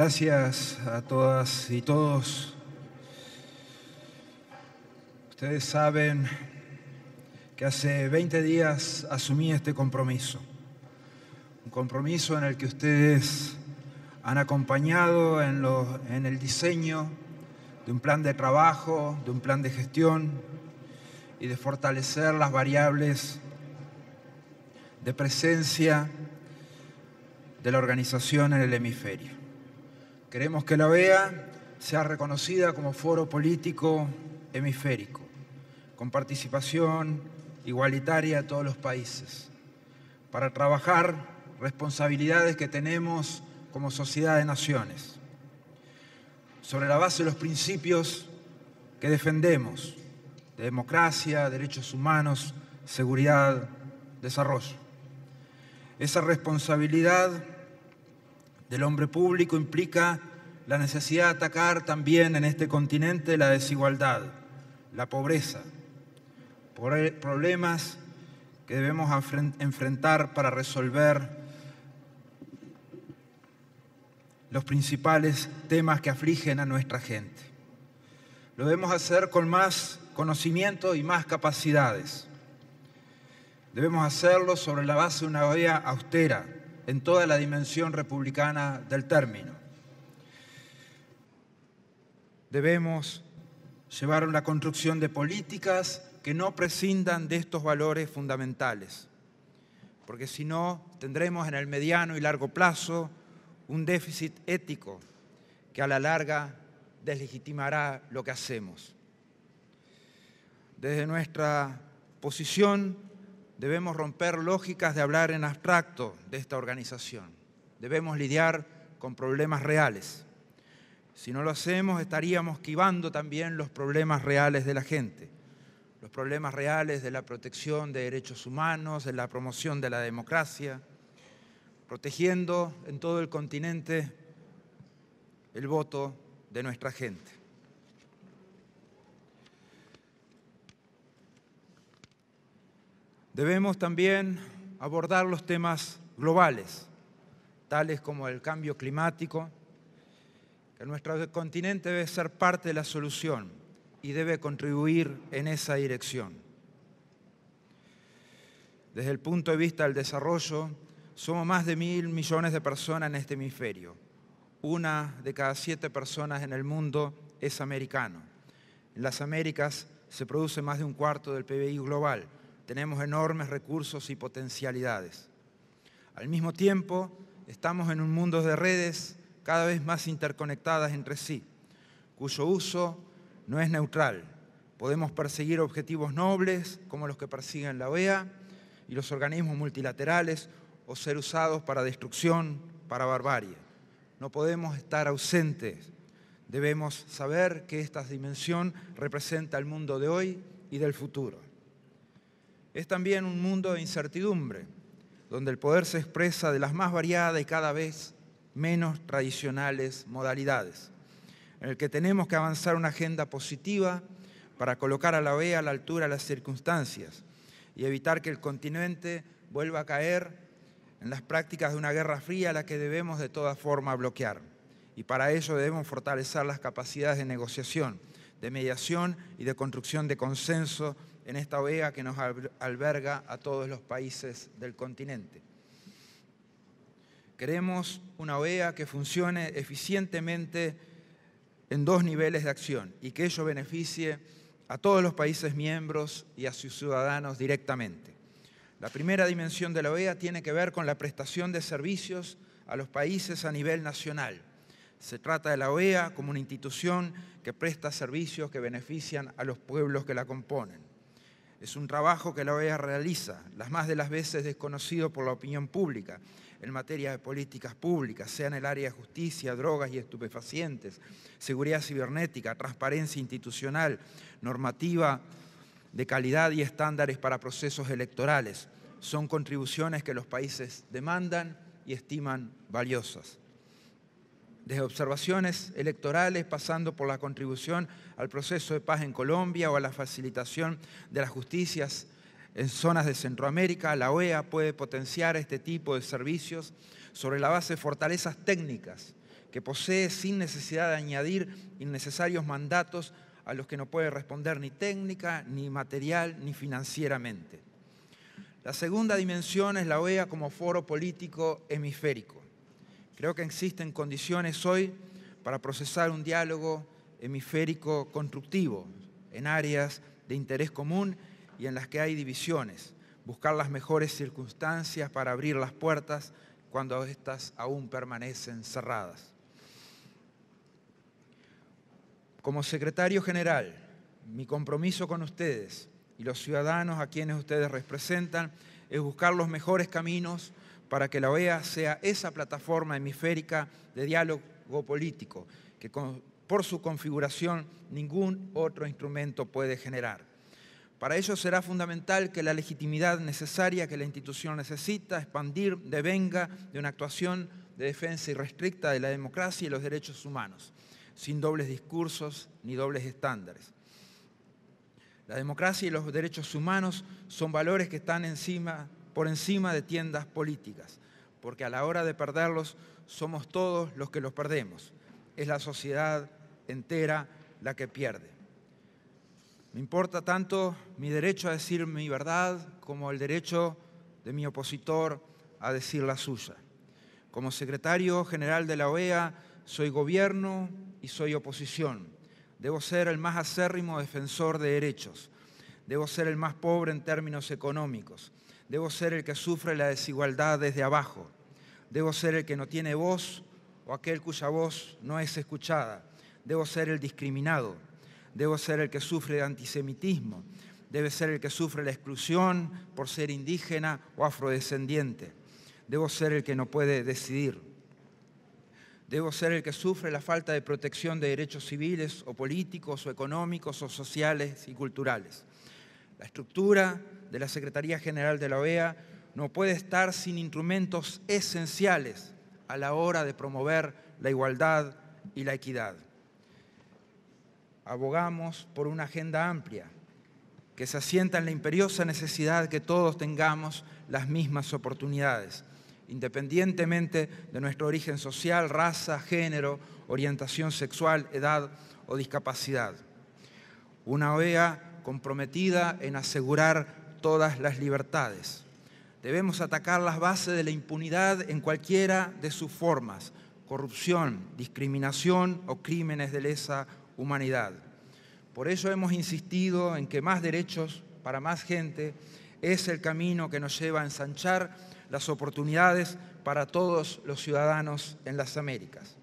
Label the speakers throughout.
Speaker 1: Gracias a todas y todos. Ustedes saben que hace 20 días asumí este compromiso, un compromiso en el que ustedes han acompañado en, en el diseño de un plan de trabajo, de un plan de gestión y de fortalecer las variables de presencia de la organización en el hemisferio. Queremos que la OEA sea reconocida como foro político hemisférico, con participación igualitaria de todos los países, para trabajar responsabilidades que tenemos como sociedad de naciones, sobre la base de los principios que defendemos, de democracia, derechos humanos, seguridad, desarrollo. Esa responsabilidad del hombre público implica la necesidad de atacar también en este continente la desigualdad, la pobreza, e, problemas que debemos enfrentar para resolver los principales temas que afligen a nuestra gente. Lo debemos hacer con más conocimiento y más capacidades. Debemos hacerlo sobre la base de una idea austera, en toda la dimensión republicana del término. Debemos llevar una construcción de políticas que no prescindan de estos valores fundamentales, porque si no tendremos en el mediano y largo plazo un déficit ético que a la larga deslegitimará lo que hacemos. Desde nuestra posición debemos romper lógicas de hablar en abstracto de esta organización. Debemos lidiar con problemas reales. Si no lo hacemos, estaríamos quivando también los problemas reales de la gente, los problemas reales de la protección de derechos humanos, de la promoción de la democracia, protegiendo en todo el continente el voto de nuestra gente. Debemos también abordar los temas globales, tales como el cambio climático, que nuestro continente debe ser parte de la solución y debe contribuir en esa dirección. Desde el punto de vista del desarrollo, somos más de mil millones de personas en este hemisferio. Una de cada siete personas en el mundo es americano. En las Américas se produce más de un cuarto del PBI global tenemos enormes recursos y potencialidades. Al mismo tiempo, estamos en un mundo de redes cada vez más interconectadas entre sí, cuyo uso no es neutral. Podemos perseguir objetivos nobles, como los que persiguen la OEA y los organismos multilaterales, o ser usados para destrucción, para barbarie. No podemos estar ausentes. Debemos saber que esta dimensión representa el mundo de hoy y del futuro es también un mundo de incertidumbre, donde el poder se expresa de las más variadas y cada vez menos tradicionales modalidades, en el que tenemos que avanzar una agenda positiva para colocar a la OEA a la altura de las circunstancias y evitar que el continente vuelva a caer en las prácticas de una guerra fría a la que debemos de toda forma bloquear. Y para ello debemos fortalecer las capacidades de negociación, de mediación y de construcción de consenso en esta OEA que nos alberga a todos los países del continente. Queremos una OEA que funcione eficientemente en dos niveles de acción y que ello beneficie a todos los países miembros y a sus ciudadanos directamente. La primera dimensión de la OEA tiene que ver con la prestación de servicios a los países a nivel nacional. Se trata de la OEA como una institución que presta servicios que benefician a los pueblos que la componen. Es un trabajo que la OEA realiza, las más de las veces desconocido por la opinión pública, en materia de políticas públicas, sea en el área de justicia, drogas y estupefacientes, seguridad cibernética, transparencia institucional, normativa de calidad y estándares para procesos electorales. Son contribuciones que los países demandan y estiman valiosas desde observaciones electorales, pasando por la contribución al proceso de paz en Colombia o a la facilitación de las justicias en zonas de Centroamérica, la OEA puede potenciar este tipo de servicios sobre la base de fortalezas técnicas que posee sin necesidad de añadir innecesarios mandatos a los que no puede responder ni técnica, ni material, ni financieramente. La segunda dimensión es la OEA como foro político hemisférico. Creo que existen condiciones hoy para procesar un diálogo hemisférico constructivo en áreas de interés común y en las que hay divisiones, buscar las mejores circunstancias para abrir las puertas cuando estas aún permanecen cerradas. Como secretario general, mi compromiso con ustedes y los ciudadanos a quienes ustedes representan es buscar los mejores caminos para que la OEA sea esa plataforma hemisférica de diálogo político que por su configuración ningún otro instrumento puede generar. Para ello será fundamental que la legitimidad necesaria que la institución necesita expandir devenga de una actuación de defensa irrestricta de la democracia y los derechos humanos, sin dobles discursos ni dobles estándares. La democracia y los derechos humanos son valores que están encima por encima de tiendas políticas, porque a la hora de perderlos somos todos los que los perdemos. Es la sociedad entera la que pierde. Me importa tanto mi derecho a decir mi verdad como el derecho de mi opositor a decir la suya. Como secretario general de la OEA soy gobierno y soy oposición. Debo ser el más acérrimo defensor de derechos. Debo ser el más pobre en términos económicos. Debo ser el que sufre la desigualdad desde abajo. Debo ser el que no tiene voz o aquel cuya voz no es escuchada. Debo ser el discriminado. Debo ser el que sufre antisemitismo. Debe ser el que sufre la exclusión por ser indígena o afrodescendiente. Debo ser el que no puede decidir. Debo ser el que sufre la falta de protección de derechos civiles o políticos o económicos o sociales y culturales. La estructura de la Secretaría General de la OEA no puede estar sin instrumentos esenciales a la hora de promover la igualdad y la equidad. Abogamos por una agenda amplia que se asienta en la imperiosa necesidad que todos tengamos las mismas oportunidades, independientemente de nuestro origen social, raza, género, orientación sexual, edad o discapacidad. Una OEA comprometida en asegurar todas las libertades. Debemos atacar las bases de la impunidad en cualquiera de sus formas, corrupción, discriminación o crímenes de lesa humanidad. Por ello hemos insistido en que más derechos para más gente es el camino que nos lleva a ensanchar las oportunidades para todos los ciudadanos en las Américas.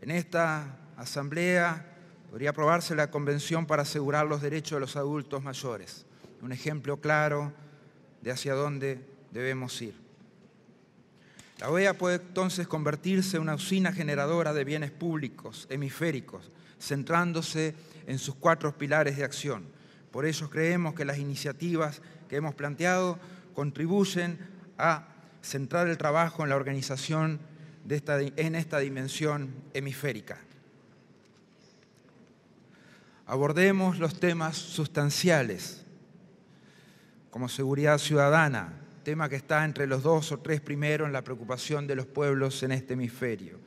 Speaker 1: En esta asamblea Podría aprobarse la convención para asegurar los derechos de los adultos mayores. Un ejemplo claro de hacia dónde debemos ir. La OEA puede entonces convertirse en una usina generadora de bienes públicos, hemisféricos, centrándose en sus cuatro pilares de acción. Por ello creemos que las iniciativas que hemos planteado contribuyen a centrar el trabajo en la organización en esta dimensión hemisférica abordemos los temas sustanciales, como seguridad ciudadana, tema que está entre los dos o tres primeros en la preocupación de los pueblos en este hemisferio.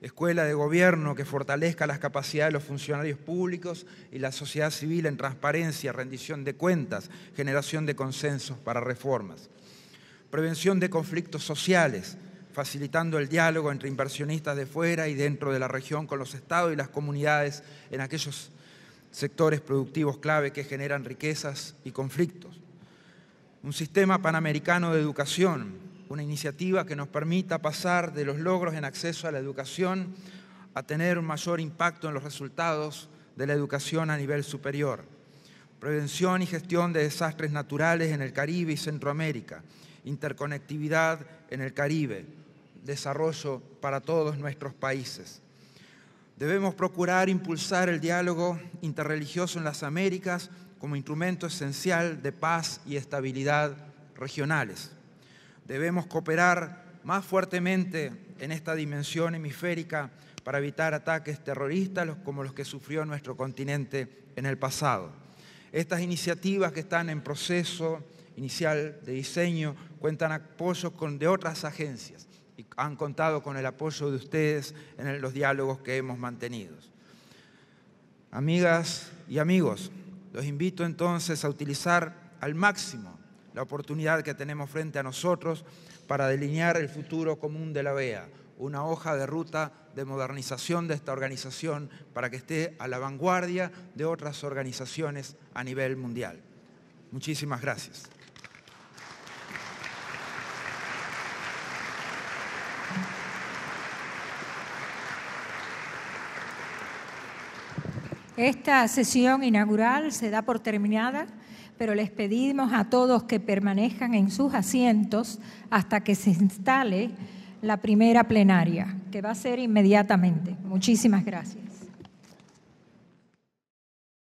Speaker 1: Escuela de gobierno que fortalezca las capacidades de los funcionarios públicos y la sociedad civil en transparencia, rendición de cuentas, generación de consensos para reformas. Prevención de conflictos sociales, facilitando el diálogo entre inversionistas de fuera y dentro de la región con los estados y las comunidades en aquellos sectores productivos clave que generan riquezas y conflictos. Un sistema panamericano de educación, una iniciativa que nos permita pasar de los logros en acceso a la educación a tener un mayor impacto en los resultados de la educación a nivel superior. Prevención y gestión de desastres naturales en el Caribe y Centroamérica. Interconectividad en el Caribe. Desarrollo para todos nuestros países. Debemos procurar impulsar el diálogo interreligioso en las Américas como instrumento esencial de paz y estabilidad regionales. Debemos cooperar más fuertemente en esta dimensión hemisférica para evitar ataques terroristas como los que sufrió nuestro continente en el pasado. Estas iniciativas que están en proceso inicial de diseño cuentan apoyo con, de otras agencias, han contado con el apoyo de ustedes en los diálogos que hemos mantenido. Amigas y amigos, los invito entonces a utilizar al máximo la oportunidad que tenemos frente a nosotros para delinear el futuro común de la BEA, una hoja de ruta de modernización de esta organización para que esté a la vanguardia de otras organizaciones a nivel mundial. Muchísimas gracias. Esta sesión inaugural se da por terminada, pero les pedimos a todos que permanezcan en sus asientos hasta que se instale la primera plenaria, que va a ser inmediatamente. Muchísimas gracias.